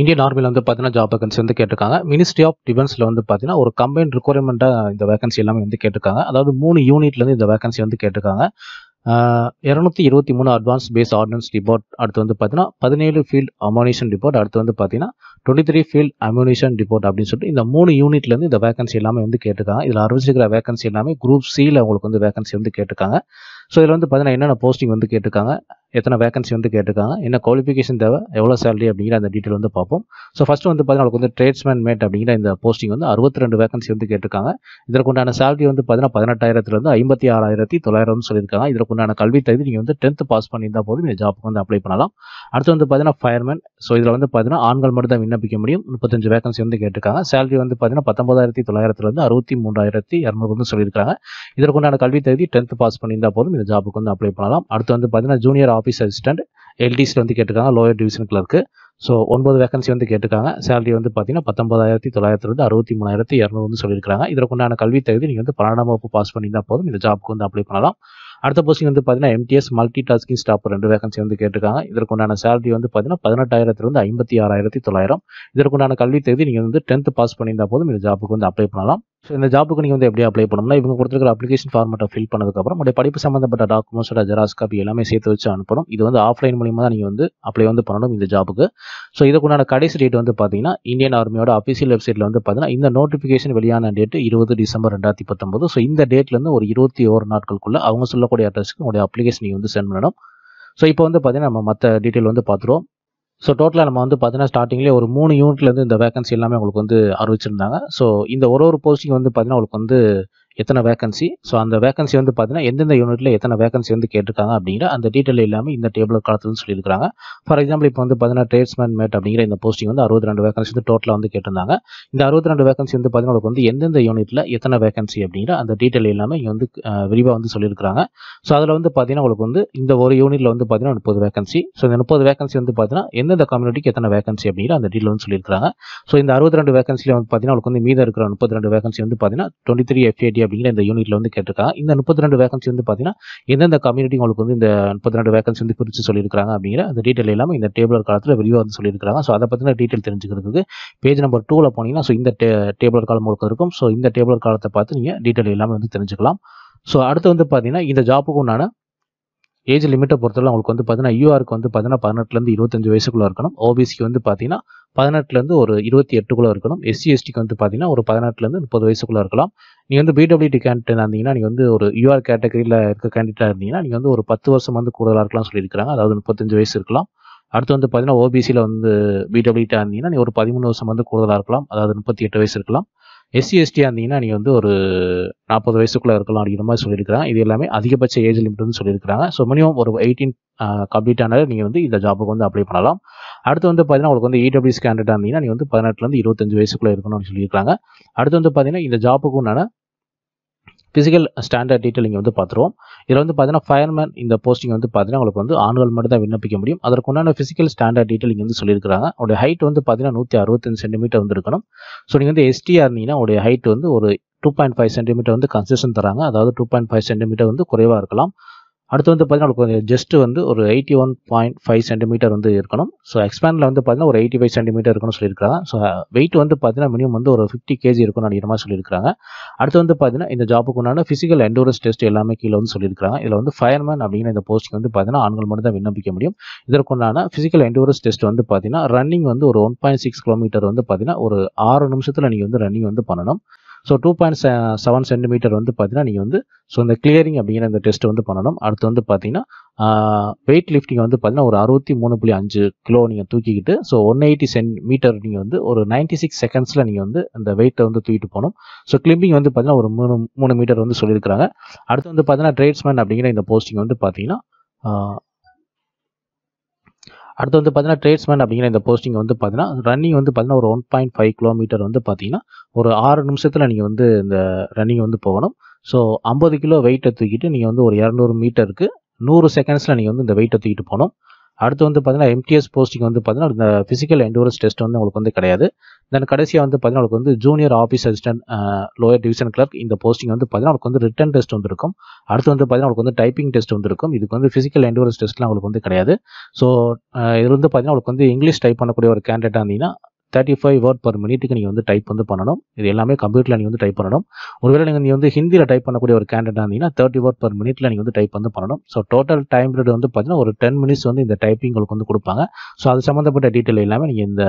Indian ஆர்மியில் வந்து பார்த்தீங்கன்னா ஜாப் வேகன்சி வந்து கேட்டிருக்காங்க மினிஸ்ட்ரி ஆஃப் டிஃபென்ஸில் வந்து பார்த்தீங்கன்னா ஒரு கம்பைன் ரிக்வயர்மெண்ட்டாக இந்த வேகன்சி எல்லாமே வந்து கேட்டிருக்காங்க அதாவது மூணு யூனிட்லேருந்து இந்த வேகன்சி வந்து கேட்டிருக்காங்க இரநூத்தி இருபத்தி மூணு அட்வான்ஸ் பேஸ் ஆர்டினன்ஸ் டிபார்ட் அடுத்து வந்து பார்த்தீங்கன்னா பதினேழு ஃபீல்ட் அமோனேஷன் டிபோர்ட் அடுத்து வந்து பார்த்தீங்கன்னா twenty three field ammunition depot அப்படின்னு சொல்லிட்டு இந்த மூணு யூனிட்லேருந்து இந்த வேகன்சி எல்லாமே வந்து கேட்டிருக்காங்க இதில் அறிவிச்சிருக்கிற வேகன்சி எல்லாமே குரூப் சியில் அவங்களுக்கு வந்து வேகன்சி வந்து கேட்டிருக்காங்க ஸோ இதில் வந்து பார்த்தீங்கன்னா என்னென்ன போஸ்டிங் வந்து கேட்டிருக்காங்க எத்தனை வேகன்சி வந்து கேட்டிருக்காங்க என்ன குவாலிஃபிகேஷன் தேவை எவ்வளோ சேலரி அப்படிங்கிற அந்த டீட்டெயில் வந்து பார்ப்போம் ஸோ ஃபஸ்ட்டு வந்து பார்த்தீங்கன்னா அவங்களுக்கு வந்து ட்ரேட்ஸ்மேன் மேட் அப்படிங்கிற இந்த போஸ்டிங் வந்து அறுபத்தி ரெண்டு வேகன்சி வந்து கேட்டிருக்காங்க இதற்குண்டான சேலரி வந்து பார்த்தீங்கன்னா பதினெட்டாயிரத்துலேருந்து ஐம்பத்தி ஆறாயிரத்தி தொள்ளாயிரம் சொல்லியிருக்காங்க இதற்குண்டான கல்வி தகுதி நீங்கள் வந்து டென்த்து பாஸ் பண்ணியிருந்தால் போதும் இந்த ஜாப்புக்கு வந்து அப்ளை பண்ணலாம் அடுத்து வந்து பார்த்தீங்கன்னா ஃபயர்மேன் ஸோ இதில் வந்து பார்த்தீங்கன்னா ஆண்கள் மட்டும் தான் விண்ணப்பிக்க முடியும் முப்பத்தஞ்சு வேகன்சி வந்து கேட்டிருக்காங்க சேலரி வந்து பார்த்தீங்கன்னா பத்தொன்பதாயிரத்தி தொள்ளாயிரத்துலேருந்து அறுபத்தி மூன்றாயிரத்தி இரநூறுன்னு சொல்லியிருக்காங்க இதற்குண்டான கல்வி தகுதி டென்த்து பாஸ் பண்ணியிருந்தால் போதும் இந்த ஜாபுக்கு வந்து அப்ளை பண்ணலாம் அடுத்து வந்து பார்த்தீங்கன்னா ஜூனியர் ஆஃபீஸ் அசிஸ்டன்ட் எல்டிஸில் வந்து கேட்டிருக்காங்க லோயர் டிவிஷன் கிளர்க்கு ஸோ ஒன்பது வேகன்சி வந்து கேட்டிருக்காங்க சேலரி வந்து பார்த்தீங்கன்னா பத்தொன்பதாயிரத்தி தொள்ளாயிரத்துலேருந்து அறுபத்தி மூணாயிரத்தி இரநூறு வந்து சொல்லியிருக்காங்க இதற்குண்டான கல்வி தகுதி நீங்கள் வந்து பன்னெண்டாம் வகுப்பு பாஸ் பண்ணியிருந்தால் போதும் இந்த ஜாப்க்கு வந்து அப்ளை பண்ணலாம் அடுத்த போஸ்டிங் வந்து பார்த்தீங்கன்னா எம்டிஎஸ் மல்டி டாஸ்கிங் ஸ்டாப் ரெண்டு வேகன்சி வந்து கேட்டிருக்காங்க இதற்குண்டான சேலரி வந்து பார்த்தீங்கன்னா பதினெட்டாயிரத்துலேருந்து ஐம்பத்தி ஆறாயிரத்தி தொள்ளாயிரம் இதற்குண்டான கல்வி தகுதி நீங்கள் வந்து டென்த் பாஸ் பண்ணியிருந்தால் போதும் இந்த ஜாப்புக்கு வந்து அப்ளை பண்ணலாம் ஸோ இந்த ஜாப்புக்கு நீங்கள் வந்து எப்படி அப்ளை பண்ணணும்னா இவங்க கொடுத்துருக்கிற அப்ளிகேஷன் ஃபார்மேட்டை ஃபில் பண்ணதுக்கப்புறம் உடைய படிப்பு சம்மந்தப்பட்ட டாக்குமெண்ட்ஸோட ஜெராக்ஸ் காப்பி எல்லாமே சேர்த்து வச்சு அனுப்பணும் இது வந்து ஆஃப்லைன் மூலியமாக தான் நீங்கள் வந்து அப்ளை வந்து பண்ணணும் இந்த ஜாப்புக்கு ஸோ இதுக்குண்டான கடைசி டேட் வந்து பார்த்தீங்கன்னா இந்தியன் ஆர்மியோட அஃபிஷியல் வெப்சைட்டில் வந்து பார்த்தீங்கன்னா இந்த நோட்டிஃபிகேஷன் வெளியான டேட்டு இருபது டிசம்பர் ரெண்டாயிரத்தி பத்தொம்போது ஸோ இந்த டேட்லேருந்து ஒரு இருபத்தி ஓரு நாட்களுக்குள்ளே அவங்க சொல்லக்கூடிய அட்ரஸ்க்கு உங்களுடைய அப்ளிகேஷன் நீங்கள் வந்து சென்ட் பண்ணணும் ஸோ இப்போ வந்து பார்த்தீங்கன்னா நம்ம மற்ற டீட்டெயில் வந்து பார்த்துருவோம் ஸோ டோட்டலாக நம்ம வந்து பார்த்தீங்கன்னா ஸ்டார்டிங்லேயே ஒரு மூணு யூனிட்லேருந்து இந்த வேகன்சி எல்லாமே உங்களுக்கு வந்து அறிவிச்சிருந்தாங்க ஸோ இந்த ஒரு ஒரு போஸ்டிங் வந்து பார்த்தீங்கன்னா உங்களுக்கு வந்து எத்தனை வேகன்சி ஸோ அந்த வேகன்சி வந்து பார்த்தீங்கன்னா எந்தெந்த யூனிட்டில் எத்தனை வேகன்சி வந்து கேட்டிருக்காங்க அப்படிங்கிற அந்த டீட்டெயில் இல்லாமல் இந்த டேபிள் காலத்துலன்னு சொல்லியிருக்காங்க ஃபார் எக்ஸாம்பிள் இப்போ வந்து பார்த்தீங்கன்னா ட்ரேட்ஸ்மேன் மேட் அப்படிங்கிற இந்த போஸ்டிங் வந்து அறுபத்தி ரெண்டு வேகன்சி வந்து டோட்டலாக வந்து கேட்டிருந்தாங்க இந்த அறுபத்தி ரெண்டு வேகன்சி வந்து பார்த்தீங்கன்னா வந்து எந்தெந்த யூனிட்டில் எத்தனை வேகன்சி அப்படிங்கிற அந்த டீட்டெயில் இல்லாமல் இங்கே வந்து விரிவாக வந்து சொல்லியிருக்காங்க ஸோ அதில் வந்து பார்த்தீங்கன்னா உங்களுக்கு வந்து இந்த ஒரு யூனிட்டில் வந்து பார்த்தீங்கன்னா முப்பது வேகன்சி ஸோ இந்த முப்பது வேகன்சி வந்து பார்த்தீங்கன்னா எந்தெந்த கம்யூனிட்டிக்கு எத்தனை வேகன்சி அப்படிங்கிற அந்த டீட்டெயில் வந்து சொல்லியிருக்காங்க ஸோ இந்த அறுபத்தி ரெண்டு வேகன்சியில் வந்து பார்த்தீங்கன்னா உங்களுக்கு வந்து மீதம் இருக்கிற முப்பத்தி ரெண்டு வேகன்சி வந்து பார்த்தீங்கன்னா டுவெண்ட்டி த்ரீ எஃப்ஏடி அப்படிங்கிற இந்த யூனிட்ல வந்து கேட்டிருக்காங்க இந்த முப்பத்தி ரெண்டு வேகன்சி வந்து பார்த்தீங்கன்னா எந்தெந்த கம்யூனிட்டி உங்களுக்கு வந்து இந்த முப்பத்தி ரெண்டு வேகன்சி வந்து குறித்து சொல்லியிருக்காங்க அப்படிங்கிற அந்த டீட்டெயில் எல்லாமே இந்த டேபிளர் காலத்தில் விரிவாக வந்து சொல்லியிருக்காங்க ஸோ அதை பற்றின டீட்டெயில் தெரிஞ்சுக்கிறதுக்கு பேஜ் நம்பர் டூவில் போனீங்கன்னா ஸோ இந்த டே டேபிளர் காலம் உங்களுக்கு இருக்கும் ஸோ இந்த டேபிளர் காலத்தை பார்த்து நீங்கள் டீட்டெயில் எல்லாமே வந்து தெரிஞ்சுக்கலாம் ஸோ அடுத்து வந்து பார்த்தீங்கன்னா இந்த ஜாப்புக்கு உண்டான ஏஜ் லிமிட்டை பொறுத்தவரை அவங்களுக்கு வந்து பார்த்தீங்கன்னா யூஆருக்கு வந்து பார்த்தீங்கன்னா பதினெட்டுலேருந்து இருபத்தஞ்சு வயசுக்குள்ளே இருக்கணும் ஓபிசிக்கு வந்து பார்த்தீங்கன்னா பதினெட்டுலேருந்து ஒரு இருபத்தி எட்டுக்குள்ளே இருக்கணும் எஸ்சி எஸ்டிக்கு வந்து பார்த்தீங்கன்னா ஒரு பதினெட்டுலேருந்து முப்பது வயசுக்குள்ளே இருக்கலாம் நீங்கள் வந்து பிடபிள்யூடி கேண்டிடேட் இருந்தீங்கன்னா நீங்கள் வந்து ஒரு யூஆர் கேட்டகரியில் இருக்க கேண்டிடேட்டாக இருந்தீங்கன்னா நீங்கள் வந்து ஒரு பத்து வருஷம் வந்து கூடுதலாக இருக்கலாம் சொல்லியிருக்கிறாங்க அதாவது முப்பத்தஞ்சு வயசு இருக்கலாம் அடுத்து வந்து பார்த்தீங்கன்னா ஓபிசியில் வந்து பிடபிள்யூடியாக இருந்தீங்கன்னா நீங்கள் ஒரு பதிமூணு வருஷம் வந்து கூடுதலாக இருக்கலாம் அதாவது முப்பத்தி எட்டு வயசு இருக்கலாம் எஸ்சி எஸ்டியாக இருந்தீங்கன்னா நீங்கள் வந்து ஒரு நாற்பது வயசுக்குள்ளே இருக்கலாம் அப்படிங்கிற மாதிரி சொல்லியிருக்கிறாங்க இது எல்லாமே அதிகபட்ச ஏஜ் லிமிட்னு சொல்லியிருக்கிறாங்க ஸோ மினிமம் ஒரு எயிட்டீன் கம்ப்ளீட் ஆனால் நீங்கள் வந்து இந்த ஜாபுக்கு வந்து அப்ளை பண்ணலாம் அடுத்து வந்து பார்த்தீங்கன்னா உங்களுக்கு வந்து இடபிள்யூஸ் கேண்டிடேட் இருந்தீங்கன்னா நீங்கள் வந்து பதினெட்டுலேருந்து இருபத்தஞ்சு வயசுக்குள்ளே இருக்கணும்னு சொல்லியிருக்காங்க அடுத்து வந்து பார்த்தீங்கன்னா இந்த ஜாப்புக்கு உண்டான ஃபிசிக்கல் ஸ்டாண்டர்ட் டீட்டெயில் இங்கே வந்து பார்த்துருவோம் இதில் வந்து பார்த்தீங்கன்னா ஃபயர்மேன் இந்த போஸ்டிங் வந்து பார்த்தீங்கன்னா உங்களுக்கு வந்து ஆண்கள் மட்டும் தான் விண்ணப்பிக்க முடியும் அதற்கு உண்டான ஃபிசிக்கல் ஸ்டாண்டர்ட் டீட்டெயில் இங்கே வந்து சொல்லியிருக்காங்க உடைய ஹைட் வந்து பார்த்தீங்கன்னா நூற்றி சென்டிமீட்டர் வந்து இருக்கணும் ஸோ நீங்கள் வந்து எஸ்டியாக இருந்தீங்கன்னா உடைய ஹைட் வந்து ஒரு டூ பாயிண்ட் ஃபைவ் சென்டிமீட்டர் வந்து கன்செஷன் தராங்க அதாவது டூ பாயிண்ட் ஃபைவ் சென்டிமீட்டர் வந்து குறைவாக இருக்கலாம் அடுத்து வந்து பார்த்தீங்கன்னா உங்களுக்கு ஜஸ்ட் வந்து ஒரு eighty one point five centimetre வந்து இருக்கணும் ஸோ எக்ஸ்பேண்டில் வந்து பார்த்தீங்கன்னா ஒரு எயிட்டி ஃபைவ் சென்டிமீட்டர் இருக்கணும்னு சொல்லியிருக்காங்க ஸோ வெயிட் வந்து பார்த்தீங்கன்னா மினிமம் வந்து ஒரு ஃபிஃப்டி கேஜி இருக்கும்னு அப்படிங்கிற மாதிரி சொல்லியிருக்காங்க அடுத்து வந்து பார்த்தீங்கன்னா இந்த ஜாப்புக்கு உண்டான ஃபிசிக்கல் எண்டூரன்ஸ் டெஸ்ட் எல்லாமே கீழே வந்து சொல்லியிருக்காங்க இதில் வந்து ஃபயர்மேன் அப்படிங்கிற இந்த போஸ்ட்டுக்கு வந்து பார்த்தீங்கன்னா ஆண்கள் மட்டும் தான் விண்ணப்பிக்க முடியும் இதற்குண்டான ஃபிசிக்கல் எண்டூரன்ஸ் டெஸ்ட் வந்து பார்த்தீங்கன்னா ரன்னிங் வந்து ஒரு ஒன் பாயிண்ட் சிக்ஸ் கிலோமீட்டர் வந்து பார்த்தீங்கன்னா ஒரு ஆறு நிமிஷத்தில் நீங்கள் வந்து ரன்னிங் வந்து பண்ணணும் so two point seven centimetre வந்து பார்த்தீங்கன்னா நீங்கள் வந்து ஸோ இந்த கிளியரிங் அப்படிங்கிற இந்த டெஸ்ட் வந்து பண்ணணும் அடுத்து வந்து பார்த்தீங்கன்னா வெயிட் லிஃப்டிங் வந்து பார்த்தீங்கன்னா ஒரு அறுபத்தி மூணு புள்ளி அஞ்சு கிலோ நீங்கள் தூக்கிக்கிட்டு so one eighty centimetre நீங்கள் வந்து ஒரு நைன்டி சிக்ஸ் செகண்ட்ஸில் நீங்கள் வந்து அந்த வெயிட்டை வந்து தூக்கிட்டு போகணும் ஸோ கிளிம்பிங் வந்து பார்த்தீங்கன்னா ஒரு மூணு மூணு மீட்டர் வந்து சொல்லியிருக்கிறாங்க அடுத்து வந்து பார்த்தீங்கன்னா ட்ரேட்ஸ்மேன் அப்படிங்கிற இந்த போஸ்டிங் வந்து பார்த்தீங்கன்னா அடுத்து வந்து பார்த்தீங்கன்னா ட்ரேட்ஸ்மேன் அப்படிங்கிற இந்த போஸ்டிங் வந்து பார்த்தீங்கன்னா ரன்னிங் வந்து பார்த்தீங்கன்னா ஒரு ஒன் பாயிண்ட் ஃபைவ் கிலோமீட்டர் வந்து பார்த்தீங்கன்னா ஒரு ஆறு நிமிஷத்தில் நீங்கள் வந்து இந்த ரன்னிங் வந்து போகணும் ஸோ ஐம்பது கிலோ வெயிட்டை தூக்கிட்டு நீங்கள் வந்து ஒரு இரநூறு மீட்டருக்கு நூறு செகண்ட்ஸில் நீங்கள் வந்து இந்த வெயிட்டை தூக்கிட்டு போகணும் அடுத்து வந்து பார்த்தீங்கன்னா எம்டிஎஸ் போஸ்டிங் வந்து பார்த்தீங்கன்னா இந்த ஃபிசிக்கல் எண்டூரன்ஸ் டெஸ்ட் வந்து உங்களுக்கு வந்து கிடையாது தென் கடைசியாக வந்து பார்த்தீங்கன்னா வந்து junior office assistant lower division clerk இந்த போஸ்டிங் வந்து பார்த்தீங்கன்னா உங்களுக்கு வந்து ரிட்டன் டெஸ்ட் வந்துருக்கும் அடுத்து வந்து பார்த்தீங்கன்னா உங்களுக்கு வந்து டைப்பிங் டெஸ்ட் வந்துருக்கும் இதுக்கு வந்து ஃபிசிக்கல் எண்டூரன்ஸ் டெஸ்ட்லாம் உங்களுக்கு வந்து கிடையாது ஸோ இது வந்து பார்த்தீங்கன்னா உங்களுக்கு வந்து இங்கிலீஷ் டைப் பண்ணக்கூடிய ஒரு கேண்டிடேட்டாக இருந்தீங்கன்னா தேர்ட்டி ஃபைவ் வேர்ட் பர் மினிட்டுக்கு நீங்கள் வந்து டைப் வந்து பண்ணணும் இது எல்லாமே கம்ப்யூட்டரில் நீங்கள் வந்து டைப் பண்ணணும் ஒருவேளை நீங்கள் நீங்கள் வந்து ஹிந்தியில் டைப் பண்ணக்கூடிய ஒரு கேண்டிடேட் இருந்தீங்கன்னா தேர்ட்டி வேர்ட் பர் மினிட்ல நீங்கள் வந்து டைப் வந்து பண்ணணும் ஸோ டோட்டல் டைம் பீரியட் வந்து பார்த்தீங்கன்னா ஒரு டென் மினிட்ஸ் வந்து இந்த டைப்பிங் உங்களுக்கு வந்து கொடுப்பாங்க ஸோ அது சம்மந்தப்பட்ட டீட்டெயில் எல்லாமே நீங்கள் இந்த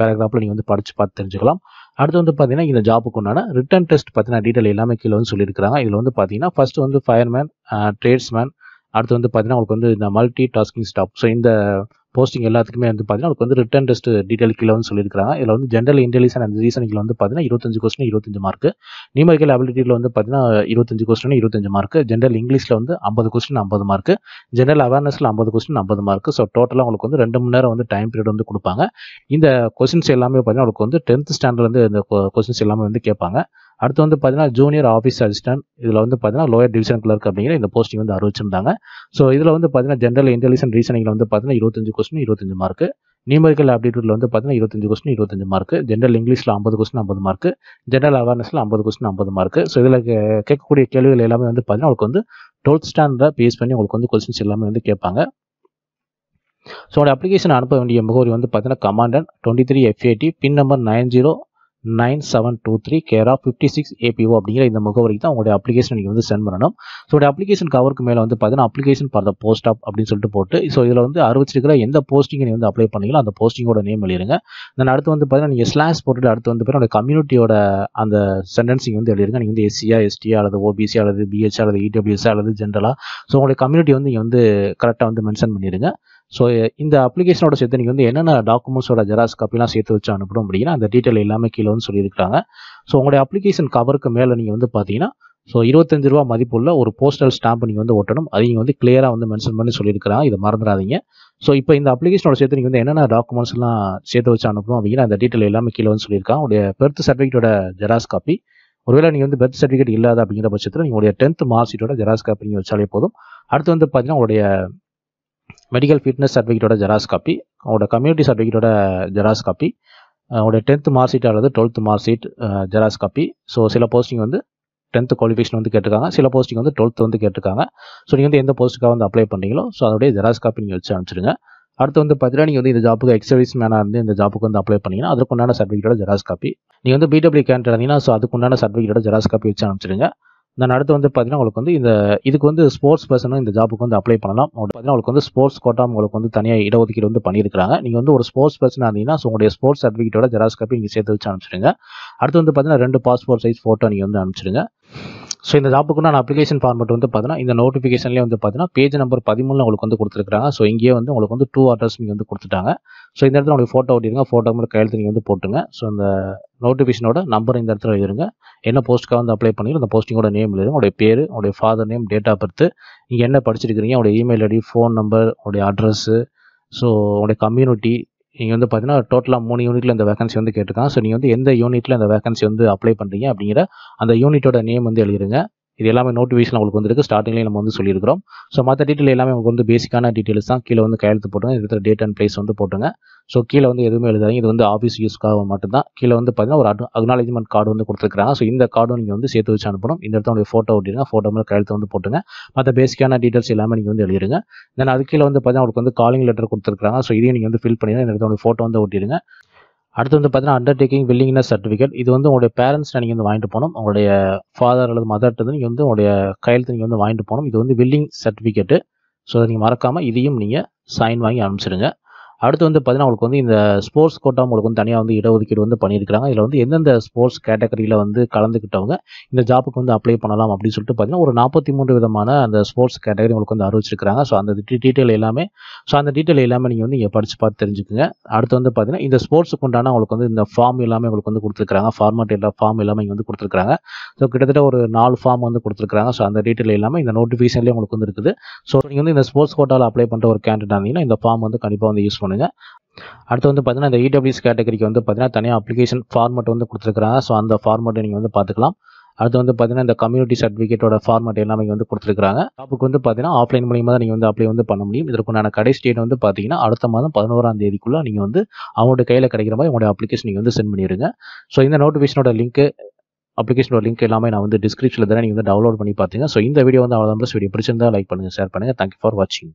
பேராகிராஃபில் நீங்கள் வந்து படித்து பார்த்து தெரிஞ்சுக்கலாம் அடுத்து வந்து பார்த்தீங்கன்னா இந்த ஜாப்புக்கு உண்டான ரிட்டன் டெஸ்ட் பார்த்தீங்கன்னா டீட்டெயில் எல்லாமே கீழே வந்து சொல்லியிருக்காங்க இதில் வந்து பார்த்தீங்கன்னா ஃபஸ்ட் வந்து ஃபயர்மேன் ட்ரேட்ஸ்மேன் uh, அடுத்து வந்து பார்த்தீங்கன்னா உங்களுக்கு வந்து இந்த மல்டி டாஸ்கிங் ஸ்டாப் ஸோ இந்த போஸ்டிங் எல்லாத்துக்குமே வந்து பார்த்தீங்கன்னா அவருக்கு வந்து ரிட்டன் டெஸ்ட் டீடெயில் கீழே வந்து சொல்லியிருக்காங்க இதில் வந்து ஜென்ரல் இன்டெலிஜென்ஸ் அண்ட் ரீசனிங்கில் வந்து பார்த்தீங்கன்னா இருபத்தஞ்சு கொஸ்டின் இருபத்தஞ்சு மார்க் நியூமரிக்கல் அபிலிட்டியில் வந்து பார்த்தீங்கன்னா இருபத்தஞ்சு கொஸ்டின் இருபத்தஞ்சு மார்க் ஜென்ரல் இங்கிலீஷில் வந்து ஐம்பது கொஸ்டின் ஐம்பது மார்க் ஜென்ரல் அவேர்னஸில் ஐம்பது கொஸ்டின் ஐம்பது மார்க் ஸோ டோட்டலாக உங்களுக்கு வந்து ரெண்டு மணி நேரம் வந்து டைம் பீரியட் வந்து கொடுப்பாங்க இந்த கொஸ்டின்ஸ் எல்லாமே பார்த்தீங்கன்னா உங்களுக்கு வந்து டென்த் ஸ்டாண்டர்ட்லேருந்து இந்த கொஸ்டின்ஸ் எல்லாமே வந்து கேட்பாங்க அடுத்து வந்து பார்த்தீங்கன்னா ஜூனியர் ஆஃபீஸ் அசிஸ்டன்ட் இதில் வந்து பார்த்தீங்கன்னா லோயர் டிவிஷன் கிளர்க் அப்படிங்கிற இந்த போஸ்டிங் வந்து அறிவிச்சிருந்தாங்க ஸோ இதில் வந்து பார்த்தீங்கன்னா ஜென்ரல் இன்டெலிஜென்ட் ரீசனிங்கில் வந்து பார்த்தீங்கன்னா இருபத்தஞ்சு கொஸ்டின் இருபத்தஞ்சு மார்க் நியூமரிக்கல் ஆப்டிடியூடில் வந்து பார்த்தீங்கன்னா இருபத்தஞ்சு கொஸ்டின் இருபத்தஞ்சு மார்க் ஜென்ரல் இங்கிலீஷில் ஐம்பது கொஸ்டின் ஐம்பது மார்க் ஜென்ரல் அவேர்னஸில் ஐம்பது கொஸ்டின் ஐம்பது மார்க் ஸோ இதில் கேட்கக்கூடிய கேள்விகள் எல்லாமே வந்து பார்த்தீங்கன்னா உங்களுக்கு வந்து டுவெல்த் ஸ்டாண்டர்ட் பேஸ் பண்ணி உங்களுக்கு வந்து கொஸ்டின்ஸ் எல்லாமே வந்து கேட்பாங்க ஸோ அப்ளிகேஷன் அனுப்ப வேண்டிய முகவரி வந்து பார்த்தீங்கன்னா commandant twenty three FAD pin number nine zero nine seven two three care of fifty six APO அப்படிங்கிற இந்த முகவரிக்கு தான் உங்களுடைய அப்ளிகேஷன் நீங்கள் வந்து சென்ட் பண்ணணும் ஸோ உடைய அப்ளிகேஷன் கவருக்கு மேலே வந்து பார்த்தீங்கன்னா application for the post of அப்படின்னு சொல்லிட்டு போட்டு ஸோ இதில் வந்து அறிவிச்சிருக்கிற எந்த போஸ்டிங்கை நீங்கள் வந்து அப்ளை பண்ணீங்களோ அந்த போஸ்டிங்கோட நேம் எழுதிருங்க தென் அடுத்து வந்து பார்த்தீங்கன்னா நீங்கள் ஸ்லாஷ் போட்டுட்டு அடுத்து வந்து பார்த்தீங்கன்னா கம்யூனிட்டியோட அந்த சென்டென்சிங் வந்து எழுதிருங்க நீங்கள் வந்து எஸ்சியா எஸ்டியா அல்லது ஓபிசி அல்லது பிஹெச் அல்லது இடபிள்யூஎஸ் e அல்லது ஜென்ரலாக ஸோ உங்களுடைய கம்யூனிட்டி வந்து நீங்கள் வந்து கரெக்டாக வந்து மென்ஷன் பண்ணிடுங்க ஸோ இந்த அப்ளிகேஷனோட சேர்த்து நீங்கள் வந்து என்னென்ன டாக்குமெண்ட்ஸோட ஜெராக்ஸ் காப்பிலாம் சேர்த்து வச்சு அனுப்பணும் அப்படின்னா அந்த டீட்டெயில் எல்லாமே கீழே வந்து சொல்லியிருக்காங்க ஸோ உங்களுடைய அப்ளிகேஷன் கவருக்கு மேலே நீங்கள் வந்து பார்த்தீங்கன்னா ஸோ இருபத்தஞ்சு ரூபா மதிப்புள்ள ஒரு போஸ்டல் ஸ்டாம்ப் நீங்கள் வந்து ஒட்டணும் அதை நீங்கள் வந்து கிளியராக வந்து மென்ஷன் பண்ணி சொல்லியிருக்கிறாங்க இதை மறந்துடாதீங்க ஸோ இப்போ இந்த அப்ளிகேஷனோட சேர்த்து நீங்கள் வந்து என்னென்ன டாக்குமெண்ட்ஸ்லாம் சேர்த்து வச்சு அனுப்பணும் அப்படின்னா அந்த டீட்டெயில் எல்லாமே கீழே வந்து சொல்லியிருக்காங்க உங்களுடைய பெர்த் சர்டிஃபிகேட்டோட ஜெராக்ஸ் காப்பி ஒருவேளை நீங்கள் வந்து பெர்த் சர்டிஃபிகேட் இல்லாத அப்படிங்கிற பட்சத்தில் நீங்கள் டென்த் மார்க் ஷீட்டோட ஜெராக்ஸ் காப்பி நீங்கள் வச்சாலே போதும் அடுத்து வந்து பார்த்தீங்கன்னா உங்களுடைய மெடிக்கல் ஃபிட்னஸ் சர்டிஃபிகேட்டோட ஜெராஸ் காப்பி அவங்களோட கம்யூனிட்டி சர்டிஃபிகேட்டோட ஜெராஸ் காப்பி அவங்களோட டென்த்து மார்க் ஷீட் அல்லது twelfth mark sheet xerox copy so சில போஸ்டிங் வந்து டென்த்து குவாலிஃபிகேஷன் வந்து கேட்டிருக்காங்க சில போஸ்டிங் வந்து டுவெல்த்து வந்து கேட்டிருக்காங்க ஸோ நீங்கள் வந்து எந்த போஸ்ட்டுக்காக வந்து அப்ளை பண்ணீங்களோ ஸோ அதோடைய ஜெராஸ் காப்பி நீங்கள் வச்சு அனுப்பிச்சிடுங்க அடுத்து வந்து பார்த்தீங்கன்னா நீங்கள் வந்து இந்த ஜாப்புக்கு எக்ஸ் சர்வீஸ் மேனாக இருந்து இந்த ஜாப்புக்கு வந்து அப்ளை பண்ணிங்கன்னா அதுக்கு உண்டான சர்டிஃபிகேட்டோட ஜெராஸ் காப்பி நீங்கள் வந்து பிடபிள்யூ கேண்ட் இருந்தீங்கன்னா ஸோ அதுக்கு உண்டான சர்டிஃபிகேட்டோட ஜெராஸ் காப்பி வச்சு அனுப்பிச்சிடுங்க தென் அடுத்து வந்து பார்த்தீங்கன்னா உங்களுக்கு வந்து இந்த இதுக்கு வந்து ஸ்போர்ட்ஸ் பர்சனும் இந்த ஜாபுக்கு வந்து அப்ளை பண்ணலாம் பார்த்தீங்கன்னா உங்களுக்கு வந்து ஸ்போர்ட்ஸ் கோட்டா உங்களுக்கு வந்து தனியாக இடஒதுக்கீடு வந்து பண்ணியிருக்காங்க நீங்கள் வந்து ஒரு ஸ்போர்ட்ஸ் பர்சன் ஆனீங்கன்னா ஸோ உங்களுடைய ஸ்போர்ட்ஸ் சர்டிஃபிகேட்டோட ஜெராஸ் காப்பி நீங்கள் சேர்த்து வச்சு அனுப்பிச்சிடுங்க அடுத்து வந்து பார்த்தீங்கன்னா ரெண்டு பாஸ்போர்ட் சைஸ் ஃபோட்டோ நீங்கள் வந்து அனுப்பிச்சிடுங்க ஸோ இந்த ஜாப்புக்குண்டான அப்ளிகேஷன் ஃபார்மெட் வந்து பார்த்தீங்கன்னா இந்த நோட்டிஃபிகேஷன்லேயே வந்து பார்த்தீங்கன்னா பேஜ் நம்பர் பதிமூணு உங்களுக்கு வந்து கொடுத்துருக்காங்க ஸோ இங்கேயே வந்து உங்களுக்கு வந்து டூ ஆர்டர்ஸ் நீங்கள் வந்து கொடுத்துட்டாங்க ஸோ இந்த இடத்துல உங்களுக்கு ஃபோட்டோ ஓட்டிடுங்க ஃபோட்டோ மட்டும் கையெழுத்து நீங்கள் வந்து போட்டுங்க ஸோ இந்த நோட்டிஃபிகேஷனோட நம்பர் இந்த இடத்துல எழுதுங்க என்ன போஸ்ட்டுக்காக வந்து அப்ளை பண்ணி அந்த போஸ்டிங்கோட நேம் எழுதுங்க உங்களுடைய பேர் உங்களுடைய father name date of birth நீங்கள் என்ன படிச்சிருக்கிறீங்க உங்களுடைய இமெயில் ஐடி ஃபோன் நம்பர் உங்களுடைய அட்ரஸ்ஸு ஸோ உங்களுடைய கம்யூனிட்டி இங்கே வந்து பார்த்தீங்கன்னா டோட்டலாக மூணு யூனிட்டில் இந்த வேகன்சி வந்து கேட்டிருக்கான் ஸோ நீங்கள் வந்து எந்த யூனிட்டில் இந்த வேகன்சி வந்து அப்ளை பண்ணுறீங்க அப்படிங்கிற அந்த யூனிட்டோட நேம் வந்து எழுதிருங்க இது எல்லாமே நோட்டிஃபிகேஷன் உங்களுக்கு வந்துருக்கு ஸ்டார்டிங்லேயே நம்ம வந்து சொல்லியிருக்கிறோம் ஸோ மற்ற டீட்டெயில் எல்லாமே உங்களுக்கு வந்து பேசிக்கான டீட்டெயில்ஸ் தான் கீழே வந்து கையெழுத்து போட்டுங்க இருக்கிற டேட் அண்ட் பிளேஸ் வந்து போட்டுங்க ஸோ கீழே வந்து எதுவுமே எழுதாதீங்க இது வந்து ஆஃபீஸ் யூஸ்க்காக மட்டும்தான் கீழே வந்து பார்த்தீங்கன்னா ஒரு அக்னாலேஜ்மெண்ட் கார்டு வந்து கொடுத்துருக்காங்க ஸோ இந்த கார்டும் நீங்கள் வந்து சேர்த்து வச்சு அனுப்பணும் இந்த இடத்துல ஃபோட்டோ ஒட்டிருங்க ஃபோட்டோ மேலே கையெழுத்து வந்து போட்டுங்க மற்ற பேசிக்கான டீட்டெயில்ஸ் எல்லாமே நீங்கள் வந்து எழுதிருங்க தென் அது கீழே வந்து பார்த்தீங்கன்னா உங்களுக்கு வந்து காலிங் லெட்டர் கொடுத்துருக்காங்க ஸோ இதையும் நீங்கள் வந்து ஃபில் பண்ணிடுங்க இந்த இடத்துல ஃபோட்டோ வந்து ஓட்டிடுங்க அடுத்து வந்து பார்த்தீங்கன்னா அண்டர் டேக்கிங் வில்லிங்னஸ் சர்டிஃபிகேட் இது வந்து உங்களுடைய பேரண்ட்ஸ் நீங்கள் வந்து வாங்கிட்டு போகணும் உங்களுடைய ஃபாதர் அல்லது வந்து நீங்கள் வந்து உங்களுடைய கையெழுத்து நீங்கள் வந்து வாங்கிட்டு போகணும் இது வந்து வில்லிங் சர்டிஃபிகேட்டு ஸோ அதை நீங்கள் மறக்காமல் இதையும் நீங்கள் சைன் வாங்கி அனுப்பிச்சிடுங்க அடுத்து வந்து பார்த்தீங்கன்னா உங்களுக்கு வந்து இந்த ஸ்போர்ட்ஸ் கோட்டா உங்களுக்கு வந்து தனியாக வந்து இடஒதுக்கீடு வந்து பண்ணியிருக்கிறாங்க இதில் வந்து எந்தெந்த ஸ்போர்ட்ஸ் கேட்டகரியில் வந்து கலந்துக்கிட்டவங்க இந்த ஜாப்புக்கு வந்து அப்ளை பண்ணலாம் அப்படின்னு சொல்லிட்டு பார்த்தீங்கன்னா ஒரு நாற்பத்தி மூன்று விதமான அந்த ஸ்போர்ட்ஸ் கேட்டகரி உங்களுக்கு வந்து அறிவிச்சிருக்கிறாங்க ஸோ அந்த டீட்டெயில் எல்லாமே ஸோ அந்த டீட்டெயில் எல்லாமே நீங்கள் வந்து இங்கே படித்து பார்த்து தெரிஞ்சுக்கோங்க அடுத்து வந்து பார்த்தீங்கன்னா இந்த ஸ்போர்ட்ஸுக்கு உண்டான உங்களுக்கு வந்து இந்த ஃபார்ம் எல்லாமே உங்களுக்கு வந்து கொடுத்துருக்காங்க ஃபார்மேட் எல்லாம் ஃபார்ம் எல்லாமே இங்கே வந்து கொடுத்துருக்காங்க ஸோ கிட்டத்தட்ட ஒரு நாலு ஃபார்ம் வந்து கொடுத்துருக்காங்க ஸோ அந்த டீட்டெயில் எல்லாமே இந்த நோட்டிஃபிகேஷன்லேயே உங்களுக்கு வந்து இருக்குது ஸோ நீங்கள் வந்து இந்த ஸ்போர்ட்ஸ் கோட்டாவில் அப்ளை பண்ணுற ஒரு கேண்டிடேட் ஆனீங்கன்னா இந்த ஃபார்ம் வந்து கண்டிப்பாக வந்து யூஸ் பண்ணுங்கள் அடுத்து வந்து பார்த்தீங்கன்னா இந்த இடபிள்யூஸ் e கேட்டகரிக்கு வந்து பார்த்தீங்கன்னா தனியாக அப்ளிகேஷன் ஃபார்மெட் வந்து கொடுத்துருக்குறாங்க ஸோ அந்த ஃபார்மெட்டை நீங்கள் வந்து பார்த்துக்கலாம் அடுத்து வந்து பார்த்தீங்கன்னா இந்த கம்யூனிட்டி சர்டிஃபிகேட்டோட ஃபார்மெட் எல்லாமே வந்து கொடுத்துருக்காங்க அப்புக்கு வந்து பார்த்தீங்கன்னா ஆஃப்லைன் மூலியமாக தான் நீங்கள் வந்து அப்ளை வந்து பண்ண முடியும் இதற்குண்டான கடைசி டேட் வந்து பார்த்தீங்கன்னா அடுத்த மாதம் பதினோராம் தேதிக்குள்ளே நீங்கள் வந்து அவங்களோட கையில் கிடைக்கிற மாதிரி உங்களுடைய அப்ளிகேஷன் நீங்கள் வந்து சென்ட் பண்ணிடுங்க ஸோ இந்த நோட்டிஃபிகேஷனோட லிங்க் அப்ளிகேஷனோட லிங்க் எல்லாமே நான் வந்து டிஸ்கிரிப்ஷனில் தானே நீங்கள் வந்து டவுன்லோட் பண்ணி பார்த்தீங்க ஸோ இந்த வீடியோ வந்து அவ்வளோ தான் வீடியோ பிடிச்சிருந்தா லைக் பண்ணுங்கள் ஷேர் பண்ணுங்கள் தேங்க்யூ ஃபார் வாட்சிங்